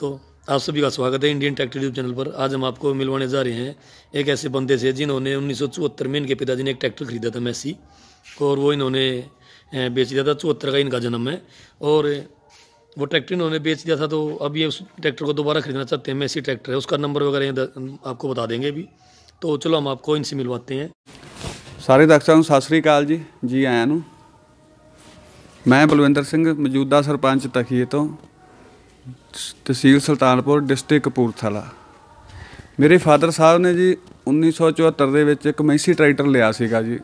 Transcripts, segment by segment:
तो आप सभी का स्वागत है इंडियन ट्रैक्टर यूट्यूब चैनल पर आज हम आपको मिलवाने जा रहे हैं एक ऐसे बंदे से जिन्होंने उन्नीस में इनके पिताजी ने एक ट्रैक्टर खरीदा था मैसी और वो इन्होंने बेच दिया था चौहत्तर का इनका जन्म है और वो ट्रैक्टर इन्होंने बेच दिया था तो अब ये उस ट्रैक्टर को दोबारा खरीदना चाहते हैं मैसी ट्रैक्टर है उसका नंबर वगैरह आपको बता देंगे अभी तो चलो हम आपको इनसे मिलवाते हैं सारे दक्षा सत श्रीकाल जी जी आया नू मैं बलविंदर सिंह मौजूदा सरपंच तखिए तो ਤਹਿਸੀਲ ਸੁਲਤਾਨਪੁਰ ਡਿਸਟ੍ਰਿਕਟ ਕਪੂਰਥਲਾ ਮੇਰੇ ਫਾਦਰ ਸਾਹਿਬ ਨੇ ਜੀ 1974 ਦੇ ਵਿੱਚ ਇੱਕ ਮੈਸੀ ਟਰੈਕਟਰ ਲਿਆ ਸੀਗਾ ਜੀ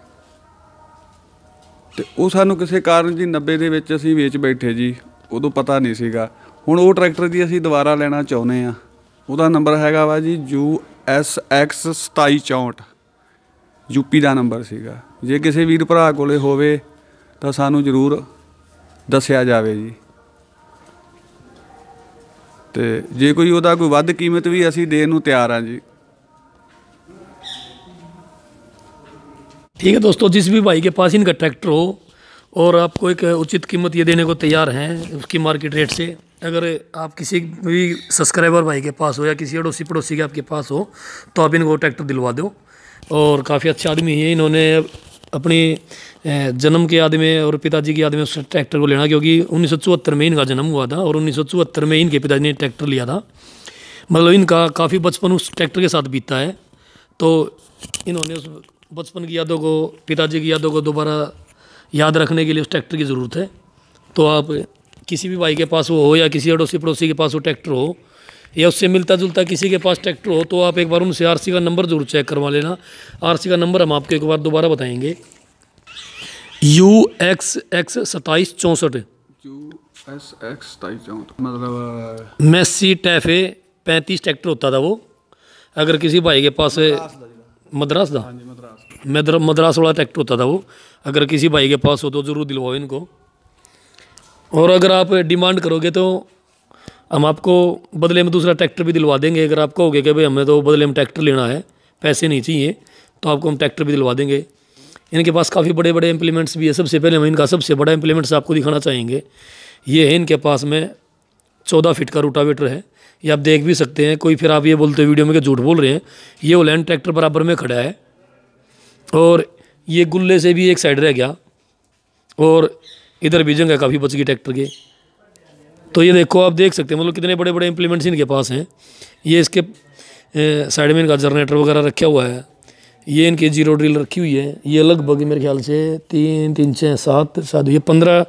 ਤੇ ਉਹ ਸਾਨੂੰ ਕਿਸੇ ਕਾਰਨ ਜੀ 90 ਦੇ ਵਿੱਚ ਅਸੀਂ ਵੇਚ ਬੈਠੇ ਜੀ ਉਦੋਂ ਪਤਾ ਨਹੀਂ ਸੀਗਾ ਹੁਣ ਉਹ ਟਰੈਕਟਰ ਦੀ ਅਸੀਂ ਦੁਬਾਰਾ ਲੈਣਾ ਚਾਹੁੰਦੇ ਆ ਉਹਦਾ ਨੰਬਰ ਹੈਗਾ ਵਾ ਜੀ ਐਸ ਐਕਸ 2764 ਯੂਪੀ ਦਾ ਨੰਬਰ ਸੀਗਾ ਜੇ ਕਿਸੇ ਵੀਰ ਭਰਾ ਕੋਲੇ ਹੋਵੇ ਤਾਂ ਸਾਨੂੰ ਜ਼ਰੂਰ ਦੱਸਿਆ ਜਾਵੇ ਜੀ तो जे कोई वह कोई ਵੱਧ कीमत भी ਅਸੀਂ दे तैयार हाँ जी ठीक है दोस्तों जिस भी भाई के पास इनका ट्रैक्टर हो और आपको एक उचित कीमत ये देने को तैयार हैं उसकी मार्केट रेट से अगर आप किसी भी सब्सक्राइबर भाई के पास हो या किसी अड़ोसी पड़ोसी के आपके पास हो तो आप इनको ट्रैक्टर दिलवा दो और काफ़ी अच्छे आदमी हैं इन्होंने अपने जन्म के याद में और पिताजी की याद में उस ट्रैक्टर को लेना क्योंकि उन्नीस में इनका जन्म हुआ था और उन्नीस में इनके पिताजी ने ट्रैक्टर लिया था मतलब इनका काफ़ी बचपन उस ट्रैक्टर के साथ बीतता है तो इन्होंने उस बचपन की यादों को पिताजी की यादों को दोबारा याद रखने के लिए उस ट्रैक्टर की ज़रूरत है तो आप किसी भी भाई के पास वो हो या किसी अड़ोसी पड़ोसी के पास वो ट्रैक्टर हो या उससे मिलता जुलता किसी के पास ट्रैक्टर हो तो आप एक बार उनसे आरसी का नंबर जरूर चेक करवा लेना आरसी का नंबर हम आपको एक बार दोबारा बताएंगे यू एक्स एक्स सताईस चौंसठ एक्स सताईस मतलब मेसी टैफे पैंतीस ट्रैक्टर होता था वो अगर किसी भाई के पास मद्रास था हाँ मद्रास मद्रास वाला ट्रैक्टर होता था वो अगर किसी भाई के पास हो तो ज़रूर दिलवाओ इनको और अगर आप डिमांड करोगे तो हम आपको बदले में दूसरा ट्रैक्टर भी दिलवा देंगे अगर आप कहोगे कि भाई हमें तो बदले में ट्रैक्टर लेना है पैसे नहीं चाहिए तो आपको हम ट्रैक्टर भी दिलवा देंगे इनके पास काफ़ी बड़े बड़े इम्प्लीमेंट्स भी है सबसे पहले हम इनका सबसे बड़ा इम्प्लीमेंट्स आपको दिखाना चाहेंगे ये है इनके पास में चौदह फिट का रोटावेटर है ये आप देख भी सकते हैं कोई फिर आप ये बोलते वीडियो में कि झूठ बोल रहे हैं ये ओलैंड ट्रैक्टर बराबर में खड़ा है और ये गुल्ले से भी एक साइड रह गया और इधर भी जगह काफ़ी बच गई ट्रैक्टर के तो ये देखो आप देख सकते हैं मतलब कितने बड़े बड़े इम्प्लीमेंट्स इनके पास हैं ये इसके साइड में इनका जनरेटर वगैरह रखा हुआ है ये इनकी जीरो ड्रिल रखी हुई है ये लगभग मेरे ख्याल से तीन तीन छः सात सात ये पंद्रह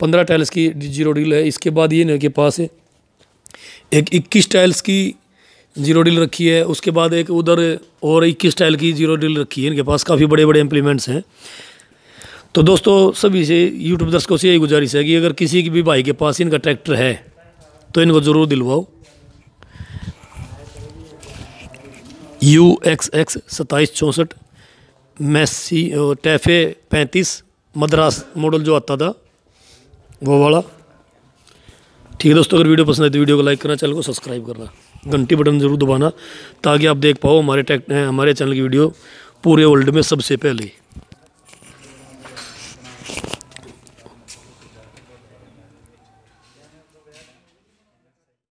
पंद्रह टाइल्स की जीरो ड्रिल है इसके बाद ये इनके पास एक इक्कीस टाइल्स की जीरो ड्रिल रखी है उसके बाद एक उधर और इक्कीस टाइल की जीरो ड्रिल रखी है इनके पास काफ़ी बड़े बड़े इम्प्लीमेंट्स हैं तो दोस्तों सभी से यूट्यूब दर्शकों से यही गुजारिश है कि अगर किसी के भी भाई के पास इनका ट्रैक्टर है तो इनको ज़रूर दिलवाओ यू एक्स एक्स सताईस चौंसठ मैसी टैफे पैंतीस मद्रास मॉडल जो आता था वो वाला ठीक है दोस्तों अगर वीडियो पसंद आए तो वीडियो को लाइक करना चैनल को सब्सक्राइब करना घंटी बटन ज़रूर दबाना ताकि आप देख पाओ हमारे हमारे चैनल की वीडियो पूरे वर्ल्ड में सबसे पहले